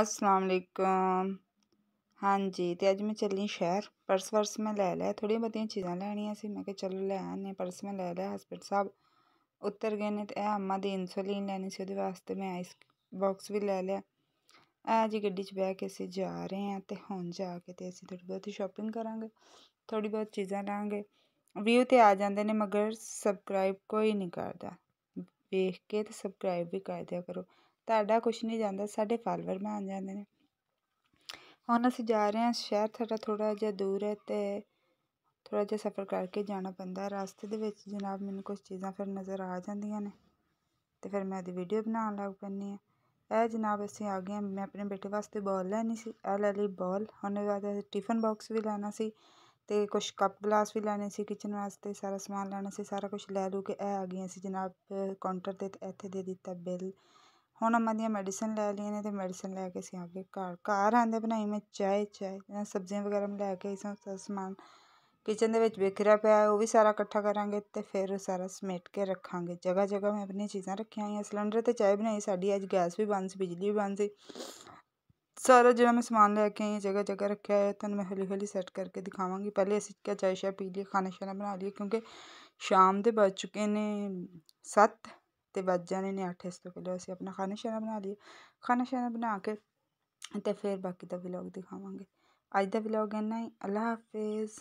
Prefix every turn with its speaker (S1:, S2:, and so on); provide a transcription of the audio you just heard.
S1: ਅਸਲਾਮ ਅਲੈਕਮ ਹਾਂਜੀ ਤੇ ਅੱਜ ਮੈਂ ਚੱਲੀ ਸ਼ਹਿਰ ਪਰਸ ਵਰਸ ਮੈਂ ਲੈ ਲਿਆ ਥੋੜੀਆਂ ਬਤੀਆਂ ਚੀਜ਼ਾਂ ਲੈਣੀਆਂ ਸੀ ਮੈਂ ਕਿਹਾ ਚਲੋ ਲੈ ਆਨੇ ਪਰਸ ਮੈਂ ਲੈ ਲਿਆ ਹਸਪੀਟਲ ਸਾਹਿਬ ਉੱਤਰ ਗਏ ਨੇ ਤੇ ਇਹ ਅੰਮਾ ਦੀ ਇਨਸੂਲਿਨ ਲੈਣੀ ਸੀ ਉਹਦੇ ਵਾਸਤੇ ਮੈਂ ਆਈਸ ਬਾਕਸ ਵੀ ਲੈ ਲਿਆ ਆ ਜੀ ਗੱਡੀ 'ਚ ਬਹਿ ਕੇ ਅਸੀਂ ਜਾ ਰਹੇ ਹਾਂ ਤੇ ਹੁਣ ਜਾ ਕੇ ਤੇ ਅਸੀਂ ਥੋੜੀ ਬਹੁਤੀ ਸ਼ਾਪਿੰਗ ਕਰਾਂਗੇ ਥੋੜੀ ਬਹੁਤ ਚੀਜ਼ਾਂ ਲਾਂਗੇ ਵੀਊ ਤੇ ਆ ਜਾਂਦੇ ਨੇ ਮਗਰ ਸਬਸਕ੍ਰਾਈਬ ਕੋਈ ਨਹੀਂ ਕਰਦਾ ਵੇਖ ਕੇ ਤੇ ਸਬਸਕ੍ਰਾਈਬ ਵੀ ਕਰ ਦਿਆ ਕਰੋ ਤੁਹਾਡਾ ਕੁਝ ਨਹੀਂ ਜਾਂਦਾ ਸਾਡੇ ਫਾਲੋਅਰ ਬਣ ਜਾਂਦੇ ਨੇ ਹੁਣ ਅਸੀਂ ਜਾ ਰਹੇ ਹਾਂ ਸ਼ਹਿਰ ਥੋੜਾ ਥੋੜਾ ਜਿਹਾ ਦੂਰ ਹੈ ਤੇ ਥੋੜਾ ਜਿਹਾ ਸਫ਼ਰ ਕਰਕੇ ਜਾਣਾ ਪੈਂਦਾ ਰਸਤੇ ਦੇ ਵਿੱਚ ਜਨਾਬ ਮੈਨੂੰ ਕੁਝ ਚੀਜ਼ਾਂ ਫਿਰ ਨਜ਼ਰ ਆ ਜਾਂਦੀਆਂ ਨੇ ਤੇ ਫਿਰ ਮੈਂ ਇਹਦੀ ਵੀਡੀਓ ਬਣਾਉਣ ਲੱਗ ਪੈਂਦੀ ਹਾਂ ਇਹ ਜਨਾਬ ਅਸੀਂ ਆ ਗਏ ਹਾਂ ਮੈਂ ਆਪਣੇ ਬੇਟੇ ਵਾਸਤੇ ਬੋਲ ਲੈਣੀ ਸੀ ਇਹ ਲੈ ਲਈ ਬੋਲ ਹੁਣ ਬਾਅਦ ਟਿਫਨ ਬਾਕਸ ਵੀ ਲੈਣਾ ਸੀ ਤੇ ਕੁਝ ਕੱਪ ਗਲਾਸ ਵੀ ਲੈਣੇ ਸੀ ਕਿਚਨ ਵਾਸਤੇ ਸਾਰਾ ਸਮਾਨ ਲੈਣਾ ਸੀ ਸਾਰਾ ਕੁਝ ਲੈ ਲੂ ਕੇ ਇਹ ਆ ਗਈਆਂ ਸੀ ਜਨਾਬ ਕਾਊਂਟਰ 'ਤੇ ਇੱਥੇ ਦੇ ਦਿੱਤਾ ਬਿੱਲ ਹੁਣ ਅੰਮਾ ਦੀਆਂ ਮੈਡੀਸਨ ਲੈ ਲਈਆਂ ਨੇ ਅਤੇ ਮੈਡੀਸਨ ਲੈ ਕੇ ਅਸੀਂ ਆ ਗਏ ਘਰ ਘਰ ਆਉਂਦੇ ਬਣਾਈ ਮੈਂ ਚਾਏ ਚਾਏ ਸਬਜ਼ੀਆਂ ਵਗੈਰਾ ਮੈਂ ਲੈ ਕੇ ਆਈ ਸਾਂ ਸਾਰਾ ਸਮਾਨ ਕਿਚਨ ਦੇ ਵਿੱਚ ਬਿਖਰਿਆ ਪਿਆ ਉਹ ਵੀ ਸਾਰਾ ਇਕੱਠਾ ਕਰਾਂਗੇ ਅਤੇ ਫਿਰ ਸਾਰਾ ਸਮੇਟ ਕੇ ਰੱਖਾਂਗੇ ਜਗ੍ਹਾ ਜਗ੍ਹਾ ਮੈਂ ਆਪਣੀਆਂ ਚੀਜ਼ਾਂ ਰੱਖੀਆਂ ਹੋਈਆਂ ਸਿਲੰਡਰ 'ਤੇ ਚਾਏ ਬਣਾਈ ਸਾਡੀ ਅੱਜ ਗੈਸ ਵੀ ਬੰਦ ਸੀ ਬਿਜਲੀ ਵੀ ਬੰਦ ਸੀ ਸਾਰਾ ਜਿਹੜਾ ਮੈਂ ਸਮਾਨ ਲੈ ਕੇ ਆਈ ਜਗ੍ਹਾ ਜਗ੍ਹਾ ਰੱਖਿਆ ਹੋਇਆ ਤੁਹਾਨੂੰ ਮੈਂ ਹਲੀ ਹਲੀ ਸੈੱਟ ਕਰਕੇ ਦਿਖਾਵਾਂਗੀ ਪਹਿਲੇ ਅਸੀਂ ਕਿਹਾ ਚਾਏ ਸ਼ਾ ਪੀ ਲਈਏ ਖਾਣਾ ਸ਼ਾਣਾ ਬਣਾ ਲਈਏ ਕਿਉਂਕਿ ਸ਼ਾਮ ਦੇ ਵੱਜ ਚੁੱਕੇ ਨੇ 7 ਅਤੇ ਵੱਜ ਜਾਣੇ ਨੇ ਅੱਠ ਇਸ ਤੋਂ ਪਹਿਲਾਂ ਅਸੀਂ ਆਪਣਾ ਖਾਣਾ ਸ਼ਾਣਾ ਬਣਾ ਲਈਏ ਖਾਣਾ ਸ਼ਾਣਾ ਬਣਾ ਕੇ ਅਤੇ ਫਿਰ ਬਾਕੀ ਦਾ ਵਲੋਗ ਦਿਖਾਵਾਂਗੇ ਅੱਜ ਦਾ ਵਲੋਗ ਇੰਨਾ ਹੀ ਅੱਲਾ ਹਾਫਿਜ਼